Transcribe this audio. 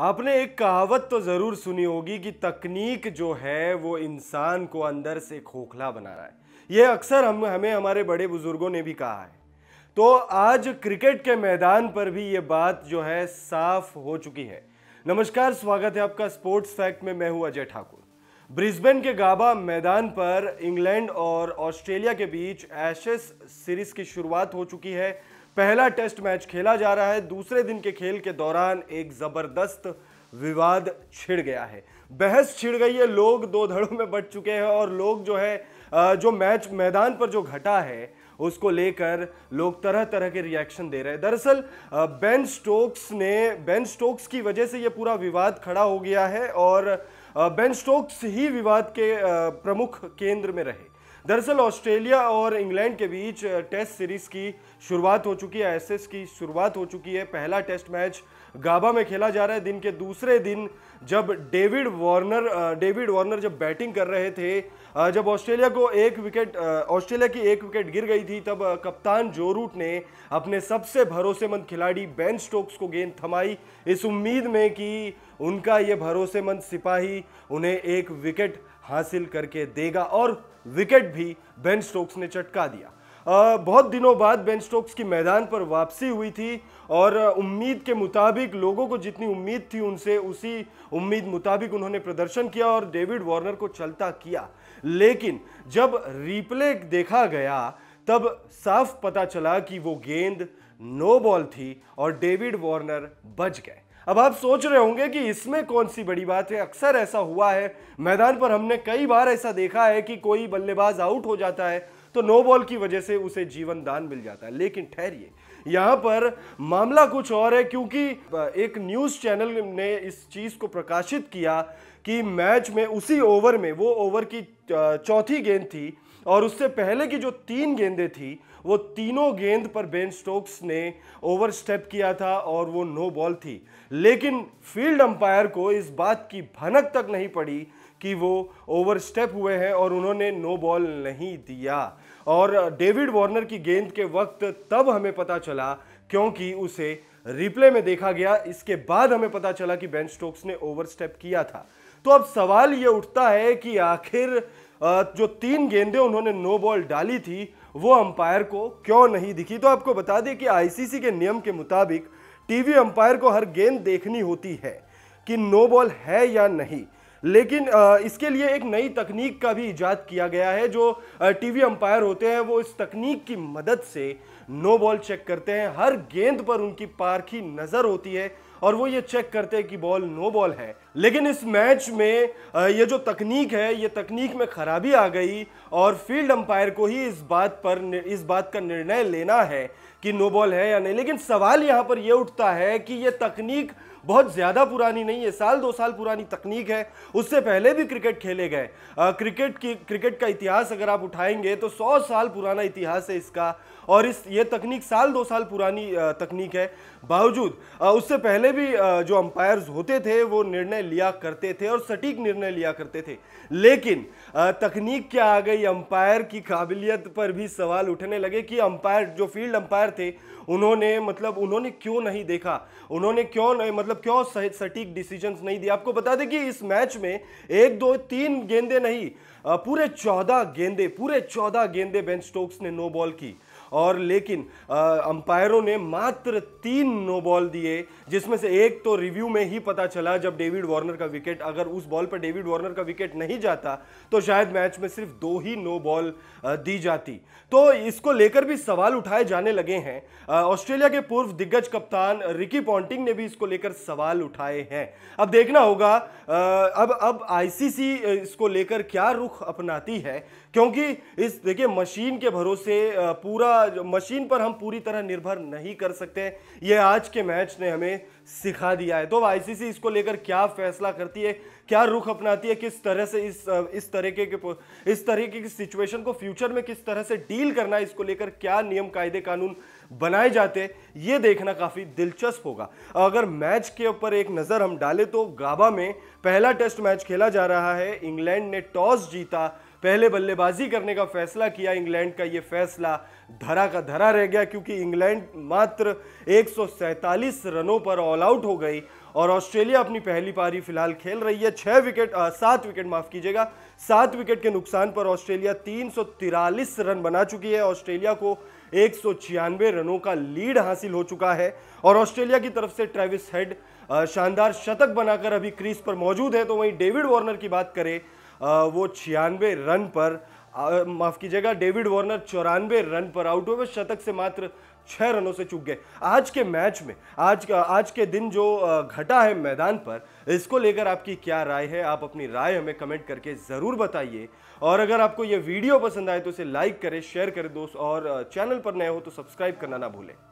आपने एक कहावत तो ज़रूर सुनी होगी कि तकनीक जो है वो इंसान को अंदर से खोखला बना रहा है ये अक्सर हम हमें हमारे बड़े बुज़ुर्गों ने भी कहा है तो आज क्रिकेट के मैदान पर भी ये बात जो है साफ हो चुकी है नमस्कार स्वागत है आपका स्पोर्ट्स फैक्ट में मैं हूं अजय ठाकुर ब्रिस्बेन के गाबा मैदान पर इंग्लैंड और ऑस्ट्रेलिया के बीच एशेस सीरीज की शुरुआत हो चुकी है पहला टेस्ट मैच खेला जा रहा है दूसरे दिन के खेल के दौरान एक ज़बरदस्त विवाद छिड़ गया है बहस छिड़ गई है लोग दो धड़ों में बट चुके हैं और लोग जो है जो मैच मैदान पर जो घटा है उसको लेकर लोग तरह तरह के रिएक्शन दे रहे हैं दरअसल बेन स्टोक्स ने बेन स्टोक्स की वजह से ये पूरा विवाद खड़ा हो गया है और बेन स्टोक्स ही विवाद के प्रमुख केंद्र में रहे दरअसल ऑस्ट्रेलिया और इंग्लैंड के बीच टेस्ट सीरीज की शुरुआत हो चुकी है एसएस की शुरुआत हो चुकी है पहला टेस्ट मैच गाबा में खेला जा रहा है दिन के दूसरे दिन जब डेविड वार्नर डेविड वार्नर जब बैटिंग कर रहे थे जब ऑस्ट्रेलिया को एक विकेट ऑस्ट्रेलिया की एक विकेट गिर गई थी तब कप्तान जो रूट ने अपने सबसे भरोसेमंद खिलाड़ी बेन स्टोक्स को गेंद थमाई इस उम्मीद में कि उनका ये भरोसेमंद सिपाही उन्हें एक विकेट हासिल करके देगा और विकेट भी बेन स्टोक्स ने चटका दिया आ, बहुत दिनों बाद बेन स्टोक्स की मैदान पर वापसी हुई थी और उम्मीद के मुताबिक लोगों को जितनी उम्मीद थी उनसे उसी उम्मीद मुताबिक उन्होंने प्रदर्शन किया और डेविड वार्नर को चलता किया लेकिन जब रिप्ले देखा गया तब साफ पता चला कि वो गेंद नो बॉल थी और डेविड वार्नर बच गए अब आप सोच रहे होंगे कि इसमें कौन सी बड़ी बात है अक्सर ऐसा हुआ है मैदान पर हमने कई बार ऐसा देखा है कि कोई बल्लेबाज आउट हो जाता है तो नो बॉल की वजह से उसे जीवन दान मिल जाता है लेकिन ठहरिए यहाँ पर मामला कुछ और है क्योंकि एक न्यूज़ चैनल ने इस चीज़ को प्रकाशित किया कि मैच में उसी ओवर में वो ओवर की चौथी गेंद थी और उससे पहले की जो तीन गेंदें थी वो तीनों गेंद पर बेन स्टोक्स ने ओवर स्टेप किया था और वो नो बॉल थी लेकिन फील्ड अंपायर को इस बात की भनक तक नहीं पड़ी कि वो ओवर स्टेप हुए हैं और उन्होंने नो बॉल नहीं दिया और डेविड वार्नर की गेंद के वक्त तब हमें पता चला क्योंकि उसे रिप्ले में देखा गया इसके बाद हमें पता चला कि बेन स्टोक्स ने ओवर स्टेप किया था तो अब सवाल ये उठता है कि आखिर जो तीन गेंदे उन्होंने नो बॉल डाली थी वो अंपायर को क्यों नहीं दिखी तो आपको बता दें कि आईसीसी के नियम के मुताबिक टीवी अंपायर को हर गेंद देखनी होती है कि नो बॉल है या नहीं लेकिन इसके लिए एक नई तकनीक का भी इजाद किया गया है जो टीवी अंपायर होते हैं वो इस तकनीक की मदद से नो बॉल चेक करते हैं हर गेंद पर उनकी पारखी नज़र होती है और वो ये चेक करते हैं कि बॉल नो बॉल है लेकिन इस मैच में ये जो तकनीक है ये तकनीक में खराबी आ गई और फील्ड अंपायर को ही इस बात पर इस बात का निर्णय लेना है कि नो बॉल है या नहीं लेकिन सवाल यहाँ पर यह उठता है कि ये तकनीक बहुत ज़्यादा पुरानी नहीं है साल दो साल पुरानी तकनीक है उससे पहले भी क्रिकेट खेले गए क्रिकेट की क्रिकेट का इतिहास अगर आप उठाएंगे तो सौ साल पुराना इतिहास है इसका और इस ये तकनीक साल दो साल पुरानी तकनीक है बावजूद उससे पहले भी जो अंपायर्स होते थे वो निर्णय निर्णय लिया करते थे और सटीक निर्णय लिया करते थे लेकिन तकनीक क्या आ गई अंपायर की काबिलियत पर भी सवाल उठने लगे कि अंपायर जो फील्ड अंपायर थे उन्होंने मतलब उन्होंने क्यों नहीं देखा उन्होंने क्यों नहीं मतलब क्यों सटीक डिसीजंस नहीं दिए आपको बता दें कि इस मैच में एक दो तीन गेंदे नहीं पूरे चौदह गेंदे पूरे चौदह गेंदे बेन स्टोक्स ने नो बॉल की और लेकिन अंपायरों ने मात्र तीन नो बॉल दिए जिसमें से एक तो रिव्यू में ही पता चला जब डेविड वार्नर का विकेट अगर उस बॉल पर डेविड वार्नर का विकेट नहीं जाता तो शायद मैच में सिर्फ दो ही नो बॉल दी जाती तो इसको लेकर भी सवाल उठाए जाने लगे हैं ऑस्ट्रेलिया के पूर्व दिग्गज कप्तान रिकी पॉन्टिंग ने भी इसको लेकर सवाल उठाए हैं अब देखना होगा अब अब आईसीसी इसको लेकर क्या रुख अपनाती है क्योंकि इस देखिए मशीन के भरोसे पूरा मशीन पर हम पूरी तरह निर्भर नहीं कर सकते ये आज के मैच ने हमें सिखा दिया है तो आईसीसी इसको लेकर क्या फैसला करती है क्या रुख अपनाती है किस तरह से इस इस तरीके के इस तरीके की सिचुएशन को फ्यूचर में किस तरह से डील करना है इसको लेकर क्या नियम कायदे कानून बनाए जाते ये देखना काफ़ी दिलचस्प होगा अगर मैच के ऊपर एक नज़र हम डालें तो गाबा में पहला टेस्ट मैच खेला जा रहा है इंग्लैंड ने टॉस जीता पहले बल्लेबाजी करने का फैसला किया इंग्लैंड का ये फैसला धरा का धरा रह गया क्योंकि इंग्लैंड मात्र एक रनों पर ऑल आउट हो गई और ऑस्ट्रेलिया अपनी पहली पारी फिलहाल खेल रही है छः विकेट सात विकेट माफ कीजिएगा सात विकेट के नुकसान पर ऑस्ट्रेलिया तीन रन बना चुकी है ऑस्ट्रेलिया को एक रनों का लीड हासिल हो चुका है और ऑस्ट्रेलिया की तरफ से ट्रेविस हेड शानदार शतक बनाकर अभी क्रीज पर मौजूद है तो वहीं डेविड वार्नर की बात करें वो छियानवे रन पर माफ़ कीजिएगा डेविड वार्नर चौरानवे रन पर आउट हुए शतक से मात्र छः रनों से चूक गए आज के मैच में आज आज के दिन जो घटा है मैदान पर इसको लेकर आपकी क्या राय है आप अपनी राय हमें कमेंट करके ज़रूर बताइए और अगर आपको यह वीडियो पसंद आए तो इसे लाइक करें शेयर करें दोस्त और चैनल पर नए हो तो सब्सक्राइब करना ना भूलें